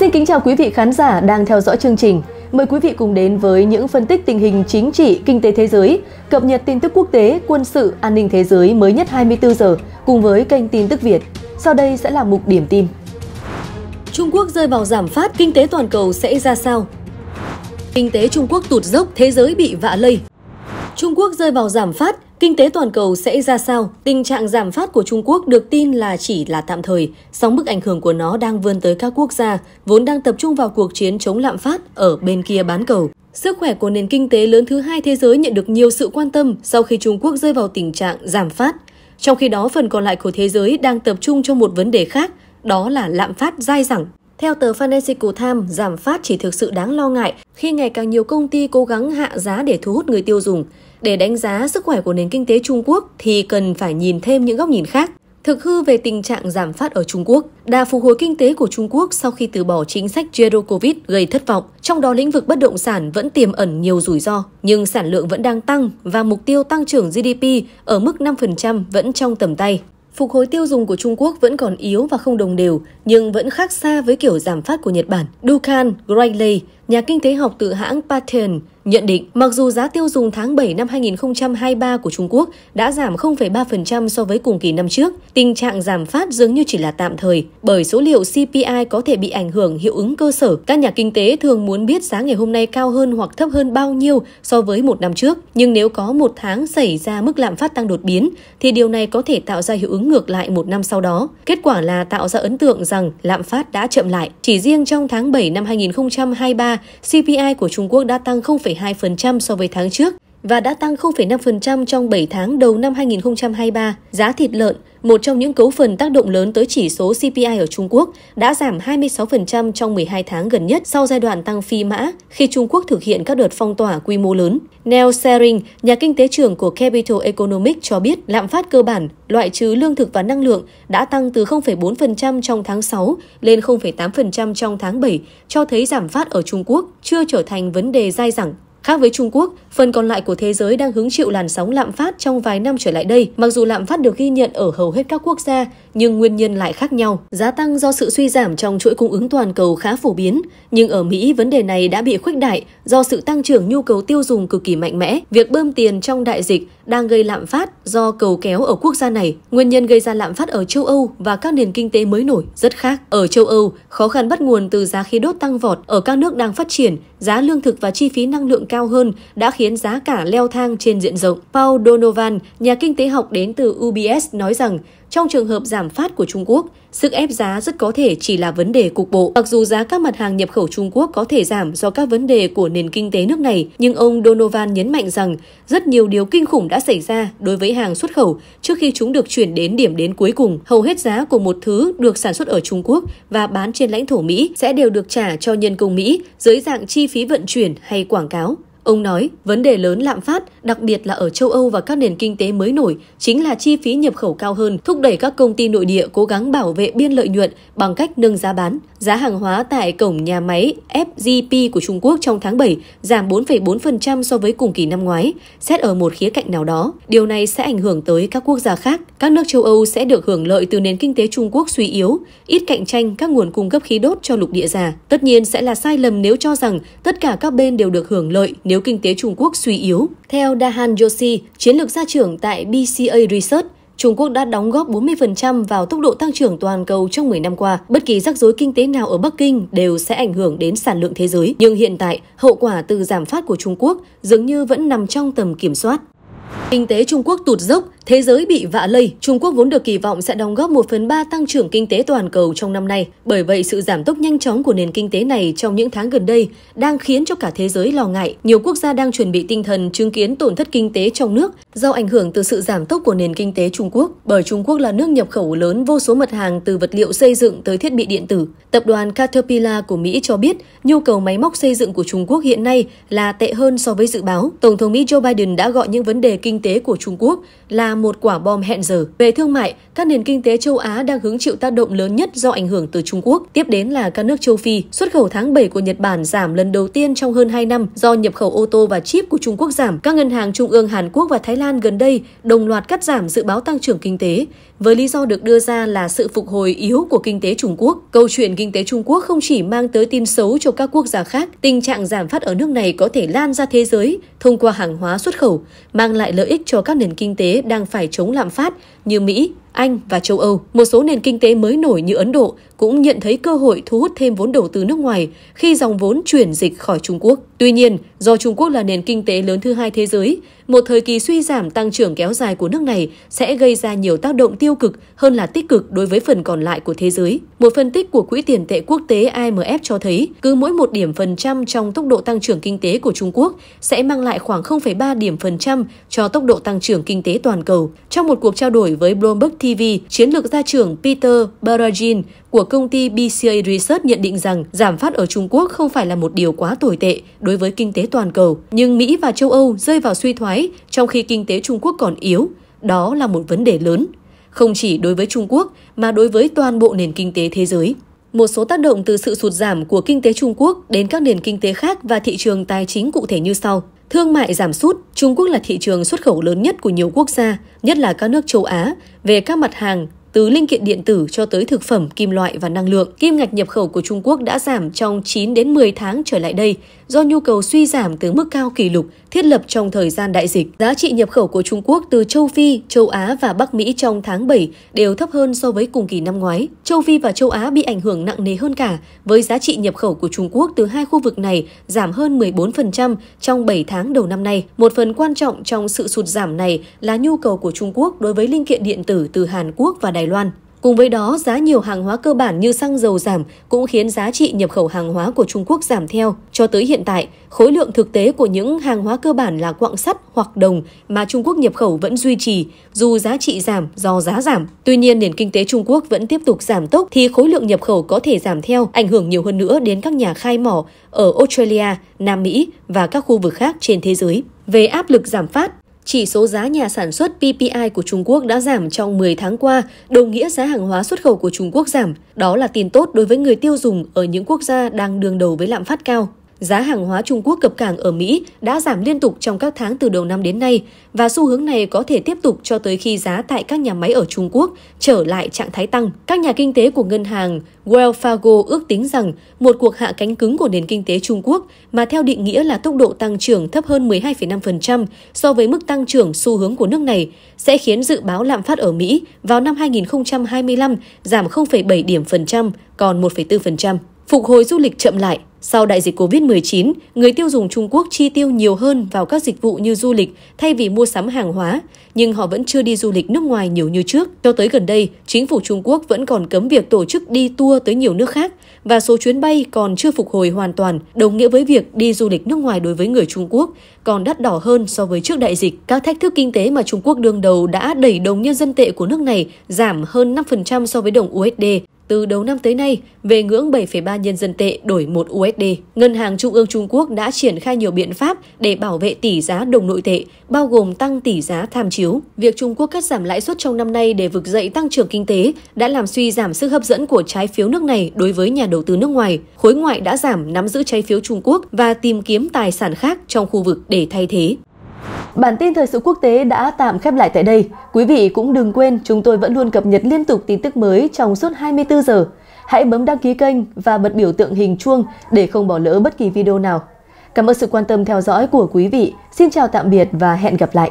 Xin kính chào quý vị khán giả đang theo dõi chương trình. Mời quý vị cùng đến với những phân tích tình hình chính trị, kinh tế thế giới, cập nhật tin tức quốc tế, quân sự, an ninh thế giới mới nhất 24 giờ cùng với kênh tin tức Việt. Sau đây sẽ là mục điểm tin. Trung Quốc rơi vào giảm phát, kinh tế toàn cầu sẽ ra sao? Kinh tế Trung Quốc tụt dốc, thế giới bị vạ lây. Trung Quốc rơi vào giảm phát, Kinh tế toàn cầu sẽ ra sao? Tình trạng giảm phát của Trung Quốc được tin là chỉ là tạm thời, song mức ảnh hưởng của nó đang vươn tới các quốc gia vốn đang tập trung vào cuộc chiến chống lạm phát ở bên kia bán cầu. Sức khỏe của nền kinh tế lớn thứ hai thế giới nhận được nhiều sự quan tâm sau khi Trung Quốc rơi vào tình trạng giảm phát. Trong khi đó, phần còn lại của thế giới đang tập trung cho một vấn đề khác, đó là lạm phát dai dẳng. Theo tờ Financial Times, giảm phát chỉ thực sự đáng lo ngại khi ngày càng nhiều công ty cố gắng hạ giá để thu hút người tiêu dùng. Để đánh giá sức khỏe của nền kinh tế Trung Quốc thì cần phải nhìn thêm những góc nhìn khác. Thực hư về tình trạng giảm phát ở Trung Quốc, đà phục hồi kinh tế của Trung Quốc sau khi từ bỏ chính sách Zero Covid gây thất vọng, trong đó lĩnh vực bất động sản vẫn tiềm ẩn nhiều rủi ro, nhưng sản lượng vẫn đang tăng và mục tiêu tăng trưởng GDP ở mức 5% vẫn trong tầm tay. Phục hồi tiêu dùng của Trung Quốc vẫn còn yếu và không đồng đều, nhưng vẫn khác xa với kiểu giảm phát của Nhật Bản. Dukan Grayley, nhà kinh tế học từ hãng Pattern nhận định mặc dù giá tiêu dùng tháng 7 năm 2023 của Trung Quốc đã giảm 0,3% so với cùng kỳ năm trước, tình trạng giảm phát dường như chỉ là tạm thời bởi số liệu CPI có thể bị ảnh hưởng hiệu ứng cơ sở. Các nhà kinh tế thường muốn biết giá ngày hôm nay cao hơn hoặc thấp hơn bao nhiêu so với một năm trước. Nhưng nếu có một tháng xảy ra mức lạm phát tăng đột biến thì điều này có thể tạo ra hiệu ứng ngược lại một năm sau đó. Kết quả là tạo ra ấn tượng rằng lạm phát đã chậm lại. Chỉ riêng trong tháng 7 năm 2023, CPI của Trung Quốc đã tăng 0,2% so với tháng trước và đã tăng 0,5% trong 7 tháng đầu năm 2023. Giá thịt lợn, một trong những cấu phần tác động lớn tới chỉ số CPI ở Trung Quốc, đã giảm 26% trong 12 tháng gần nhất sau giai đoạn tăng phi mã khi Trung Quốc thực hiện các đợt phong tỏa quy mô lớn. Neil Sering, nhà kinh tế trưởng của Capital Economics cho biết lạm phát cơ bản, loại trừ lương thực và năng lượng đã tăng từ 0,4% trong tháng 6 lên 0,8% trong tháng 7, cho thấy giảm phát ở Trung Quốc chưa trở thành vấn đề dai dẳng Khác với Trung Quốc, phần còn lại của thế giới đang hứng chịu làn sóng lạm phát trong vài năm trở lại đây. Mặc dù lạm phát được ghi nhận ở hầu hết các quốc gia, nhưng nguyên nhân lại khác nhau. Giá tăng do sự suy giảm trong chuỗi cung ứng toàn cầu khá phổ biến, nhưng ở Mỹ vấn đề này đã bị khuếch đại do sự tăng trưởng nhu cầu tiêu dùng cực kỳ mạnh mẽ. Việc bơm tiền trong đại dịch đang gây lạm phát do cầu kéo ở quốc gia này. Nguyên nhân gây ra lạm phát ở châu Âu và các nền kinh tế mới nổi rất khác. Ở châu Âu, khó khăn bắt nguồn từ giá khí đốt tăng vọt ở các nước đang phát triển, giá lương thực và chi phí năng lượng cao hơn đã khiến giá cả leo thang trên diện rộng. Paul Donovan, nhà kinh tế học đến từ UBS nói rằng, trong trường hợp giảm phát của Trung Quốc, Sức ép giá rất có thể chỉ là vấn đề cục bộ. Mặc dù giá các mặt hàng nhập khẩu Trung Quốc có thể giảm do các vấn đề của nền kinh tế nước này, nhưng ông Donovan nhấn mạnh rằng rất nhiều điều kinh khủng đã xảy ra đối với hàng xuất khẩu trước khi chúng được chuyển đến điểm đến cuối cùng. Hầu hết giá của một thứ được sản xuất ở Trung Quốc và bán trên lãnh thổ Mỹ sẽ đều được trả cho nhân công Mỹ dưới dạng chi phí vận chuyển hay quảng cáo. Ông nói, vấn đề lớn lạm phát, đặc biệt là ở châu Âu và các nền kinh tế mới nổi, chính là chi phí nhập khẩu cao hơn, thúc đẩy các công ty nội địa cố gắng bảo vệ biên lợi nhuận bằng cách nâng giá bán. Giá hàng hóa tại cổng nhà máy FGP của Trung Quốc trong tháng 7 giảm 4,4% so với cùng kỳ năm ngoái, xét ở một khía cạnh nào đó. Điều này sẽ ảnh hưởng tới các quốc gia khác. Các nước châu Âu sẽ được hưởng lợi từ nền kinh tế Trung Quốc suy yếu, ít cạnh tranh các nguồn cung cấp khí đốt cho lục địa già. Tất nhiên sẽ là sai lầm nếu cho rằng tất cả các bên đều được hưởng lợi nếu kinh tế Trung Quốc suy yếu. Theo Dahan Joshi, chiến lược gia trưởng tại BCA Research, Trung Quốc đã đóng góp 40% vào tốc độ tăng trưởng toàn cầu trong 10 năm qua. Bất kỳ rắc rối kinh tế nào ở Bắc Kinh đều sẽ ảnh hưởng đến sản lượng thế giới. Nhưng hiện tại, hậu quả từ giảm phát của Trung Quốc dường như vẫn nằm trong tầm kiểm soát. Kinh tế Trung Quốc tụt dốc Thế giới bị vạ lây, Trung Quốc vốn được kỳ vọng sẽ đóng góp 1 phần 3 tăng trưởng kinh tế toàn cầu trong năm nay. Bởi vậy, sự giảm tốc nhanh chóng của nền kinh tế này trong những tháng gần đây đang khiến cho cả thế giới lo ngại. Nhiều quốc gia đang chuẩn bị tinh thần chứng kiến tổn thất kinh tế trong nước do ảnh hưởng từ sự giảm tốc của nền kinh tế Trung Quốc. Bởi Trung Quốc là nước nhập khẩu lớn vô số mặt hàng từ vật liệu xây dựng tới thiết bị điện tử. Tập đoàn Caterpillar của Mỹ cho biết nhu cầu máy móc xây dựng của Trung Quốc hiện nay là tệ hơn so với dự báo. Tổng thống Mỹ Joe Biden đã gọi những vấn đề kinh tế của Trung Quốc là một quả bom hẹn giờ. Về thương mại, các nền kinh tế châu Á đang hứng chịu tác động lớn nhất do ảnh hưởng từ Trung Quốc. Tiếp đến là các nước châu Phi. Xuất khẩu tháng 7 của Nhật Bản giảm lần đầu tiên trong hơn 2 năm do nhập khẩu ô tô và chip của Trung Quốc giảm. Các ngân hàng trung ương Hàn Quốc và Thái Lan gần đây đồng loạt cắt giảm dự báo tăng trưởng kinh tế. Với lý do được đưa ra là sự phục hồi yếu của kinh tế Trung Quốc, câu chuyện kinh tế Trung Quốc không chỉ mang tới tin xấu cho các quốc gia khác, tình trạng giảm phát ở nước này có thể lan ra thế giới thông qua hàng hóa xuất khẩu, mang lại lợi ích cho các nền kinh tế đang phải chống lạm phát như Mỹ, anh và châu Âu, một số nền kinh tế mới nổi như Ấn Độ cũng nhận thấy cơ hội thu hút thêm vốn đầu tư nước ngoài khi dòng vốn chuyển dịch khỏi Trung Quốc. Tuy nhiên, do Trung Quốc là nền kinh tế lớn thứ hai thế giới, một thời kỳ suy giảm tăng trưởng kéo dài của nước này sẽ gây ra nhiều tác động tiêu cực hơn là tích cực đối với phần còn lại của thế giới. Một phân tích của Quỹ tiền tệ quốc tế IMF cho thấy, cứ mỗi một điểm phần trăm trong tốc độ tăng trưởng kinh tế của Trung Quốc sẽ mang lại khoảng 0,3 điểm phần trăm cho tốc độ tăng trưởng kinh tế toàn cầu. Trong một cuộc trao đổi với Bloomberg TV, chiến lược gia trưởng Peter Barajin của công ty BCA Research nhận định rằng giảm phát ở Trung Quốc không phải là một điều quá tồi tệ đối với kinh tế toàn cầu, nhưng Mỹ và châu Âu rơi vào suy thoái trong khi kinh tế Trung Quốc còn yếu. Đó là một vấn đề lớn, không chỉ đối với Trung Quốc mà đối với toàn bộ nền kinh tế thế giới một số tác động từ sự sụt giảm của kinh tế Trung Quốc đến các nền kinh tế khác và thị trường tài chính cụ thể như sau. Thương mại giảm sút, Trung Quốc là thị trường xuất khẩu lớn nhất của nhiều quốc gia, nhất là các nước châu Á, về các mặt hàng từ linh kiện điện tử cho tới thực phẩm, kim loại và năng lượng. Kim ngạch nhập khẩu của Trung Quốc đã giảm trong 9 đến 10 tháng trở lại đây do nhu cầu suy giảm từ mức cao kỷ lục thiết lập trong thời gian đại dịch. Giá trị nhập khẩu của Trung Quốc từ châu Phi, châu Á và Bắc Mỹ trong tháng 7 đều thấp hơn so với cùng kỳ năm ngoái. Châu Phi và châu Á bị ảnh hưởng nặng nề hơn cả, với giá trị nhập khẩu của Trung Quốc từ hai khu vực này giảm hơn 14% trong 7 tháng đầu năm nay. Một phần quan trọng trong sự sụt giảm này là nhu cầu của Trung Quốc đối với linh kiện điện tử từ Hàn Quốc và Đài Loan. Cùng với đó, giá nhiều hàng hóa cơ bản như xăng dầu giảm cũng khiến giá trị nhập khẩu hàng hóa của Trung Quốc giảm theo. Cho tới hiện tại, khối lượng thực tế của những hàng hóa cơ bản là quặng sắt hoặc đồng mà Trung Quốc nhập khẩu vẫn duy trì, dù giá trị giảm do giá giảm. Tuy nhiên, nền kinh tế Trung Quốc vẫn tiếp tục giảm tốc thì khối lượng nhập khẩu có thể giảm theo, ảnh hưởng nhiều hơn nữa đến các nhà khai mỏ ở Australia, Nam Mỹ và các khu vực khác trên thế giới. Về áp lực giảm phát, chỉ số giá nhà sản xuất PPI của Trung Quốc đã giảm trong 10 tháng qua, đồng nghĩa giá hàng hóa xuất khẩu của Trung Quốc giảm. Đó là tin tốt đối với người tiêu dùng ở những quốc gia đang đương đầu với lạm phát cao. Giá hàng hóa Trung Quốc cập cảng ở Mỹ đã giảm liên tục trong các tháng từ đầu năm đến nay và xu hướng này có thể tiếp tục cho tới khi giá tại các nhà máy ở Trung Quốc trở lại trạng thái tăng. Các nhà kinh tế của ngân hàng Wells Fargo ước tính rằng một cuộc hạ cánh cứng của nền kinh tế Trung Quốc mà theo định nghĩa là tốc độ tăng trưởng thấp hơn 12,5% so với mức tăng trưởng xu hướng của nước này sẽ khiến dự báo lạm phát ở Mỹ vào năm 2025 giảm 0,7 điểm phần trăm còn 1,4%. Phục hồi du lịch chậm lại, sau đại dịch Covid-19, người tiêu dùng Trung Quốc chi tiêu nhiều hơn vào các dịch vụ như du lịch thay vì mua sắm hàng hóa, nhưng họ vẫn chưa đi du lịch nước ngoài nhiều như trước. Cho tới gần đây, chính phủ Trung Quốc vẫn còn cấm việc tổ chức đi tour tới nhiều nước khác và số chuyến bay còn chưa phục hồi hoàn toàn, đồng nghĩa với việc đi du lịch nước ngoài đối với người Trung Quốc còn đắt đỏ hơn so với trước đại dịch. Các thách thức kinh tế mà Trung Quốc đương đầu đã đẩy đồng nhân dân tệ của nước này giảm hơn 5% so với đồng USD từ đầu năm tới nay về ngưỡng 7,3 nhân dân tệ đổi 1 USD. Ngân hàng Trung ương Trung Quốc đã triển khai nhiều biện pháp để bảo vệ tỷ giá đồng nội tệ, bao gồm tăng tỷ giá tham chiếu. Việc Trung Quốc cắt giảm lãi suất trong năm nay để vực dậy tăng trưởng kinh tế đã làm suy giảm sức hấp dẫn của trái phiếu nước này đối với nhà đầu tư nước ngoài. Khối ngoại đã giảm nắm giữ trái phiếu Trung Quốc và tìm kiếm tài sản khác trong khu vực để thay thế. Bản tin thời sự quốc tế đã tạm khép lại tại đây. Quý vị cũng đừng quên chúng tôi vẫn luôn cập nhật liên tục tin tức mới trong suốt 24 giờ. Hãy bấm đăng ký kênh và bật biểu tượng hình chuông để không bỏ lỡ bất kỳ video nào. Cảm ơn sự quan tâm theo dõi của quý vị. Xin chào tạm biệt và hẹn gặp lại.